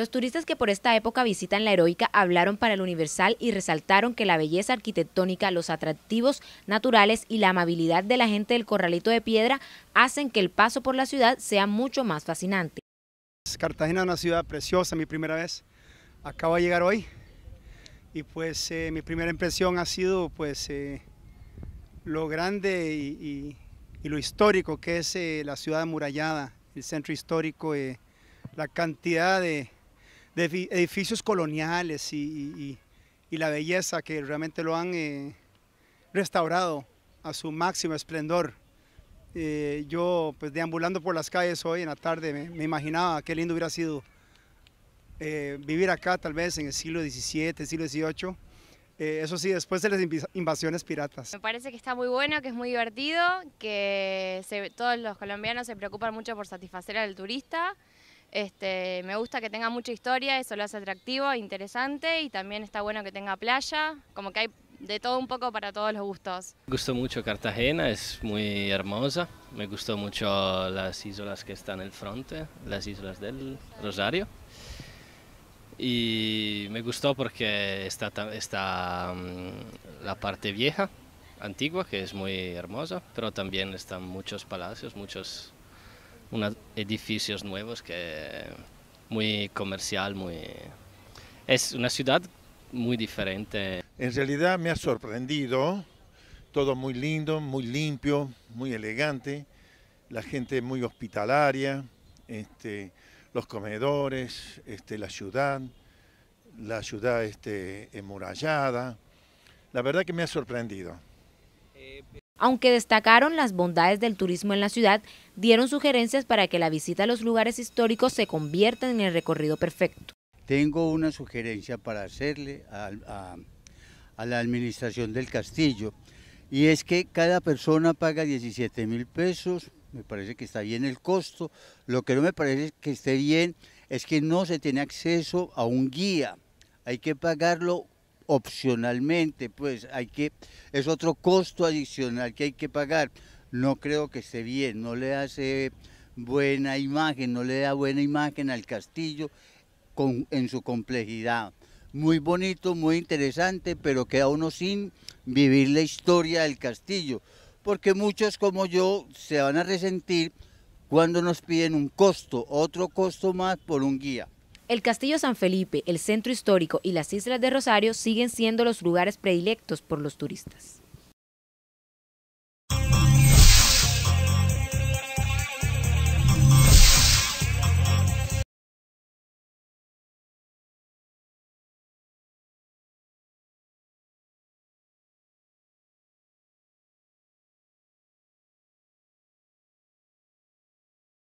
Los turistas que por esta época visitan la heroica hablaron para el Universal y resaltaron que la belleza arquitectónica, los atractivos naturales y la amabilidad de la gente del Corralito de Piedra hacen que el paso por la ciudad sea mucho más fascinante. Cartagena es una ciudad preciosa, mi primera vez. Acabo de llegar hoy y pues eh, mi primera impresión ha sido pues eh, lo grande y, lo histórico que es eh, la ciudad amurallada, el centro histórico, la cantidad de, de edificios coloniales y, la belleza que realmente lo han eh, restaurado a su máximo esplendor. Eh, yo, pues deambulando por las calles hoy en la tarde, me, imaginaba qué lindo hubiera sido eh, vivir acá, tal vez en el siglo XVII, siglo XVIII. eso sí, después de las invasiones piratas. Me parece que está muy bueno, que es muy divertido, que se, todos los colombianos se preocupan mucho por satisfacer al turista este, me gusta que tenga mucha historia, eso lo hace atractivo, interesante y también está bueno que tenga playa, como que hay de todo un poco para todos los gustos. Me gustó mucho Cartagena, es muy hermosa, me gustó mucho las islas que están en el frente, las islas del Rosario. Y me gustó porque está, está mm, la parte vieja, antigua, que es muy hermosa, pero también están muchos palacios, muchos unos edificios nuevos que muy comercial, muy... Es una ciudad muy diferente. En realidad me ha sorprendido, todo muy lindo, muy limpio, muy elegante, la gente muy hospitalaria, este, los comedores, este, la ciudad, la ciudad este, ...emurallada... La verdad que me ha sorprendido. Aunque destacaron las bondades del turismo en la ciudad, dieron sugerencias para que la visita a los lugares históricos se convierta en el recorrido perfecto. Tengo una sugerencia para hacerle a, la administración del castillo y es que cada persona paga 17 mil pesos, me parece que está bien el costo, lo que no me parece que esté bien es que no se tiene acceso a un guía, hay que pagarlo opcionalmente, pues hay que, es otro costo adicional que hay que pagar. No creo que esté bien, no le hace buena imagen, no le da buena imagen al castillo con, en su complejidad. Muy bonito, muy interesante, pero queda uno sin vivir la historia del castillo, porque muchos como yo se van a resentir cuando nos piden un costo, otro costo más por un guía. El Castillo San Felipe, el Centro Histórico y las Islas de Rosario siguen siendo los lugares predilectos por los turistas.